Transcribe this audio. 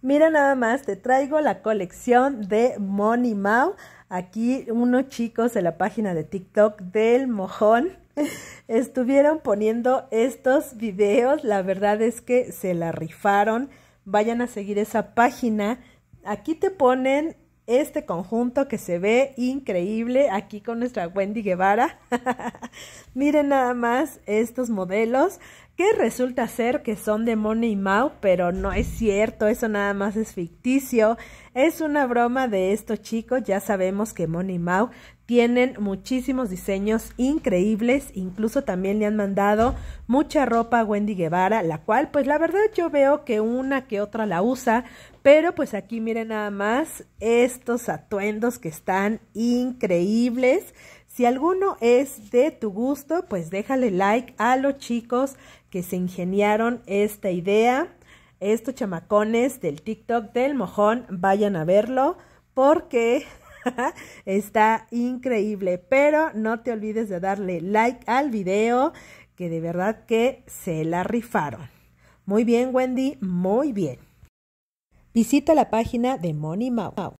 Mira nada más, te traigo la colección de Money Mau. Aquí unos chicos de la página de TikTok del mojón estuvieron poniendo estos videos. La verdad es que se la rifaron. Vayan a seguir esa página. Aquí te ponen este conjunto que se ve increíble aquí con nuestra Wendy Guevara. Miren nada más estos modelos que resulta ser que son de Money Mau, pero no es cierto, eso nada más es ficticio. Es una broma de estos chicos, ya sabemos que Money Mau tienen muchísimos diseños increíbles, incluso también le han mandado mucha ropa a Wendy Guevara, la cual pues la verdad yo veo que una que otra la usa, pero pues aquí miren nada más estos atuendos que están increíbles. Si alguno es de tu gusto, pues déjale like a los chicos que se ingeniaron esta idea. Estos chamacones del TikTok del mojón, vayan a verlo porque está increíble. Pero no te olvides de darle like al video, que de verdad que se la rifaron. Muy bien, Wendy, muy bien. Visita la página de Money Mouth.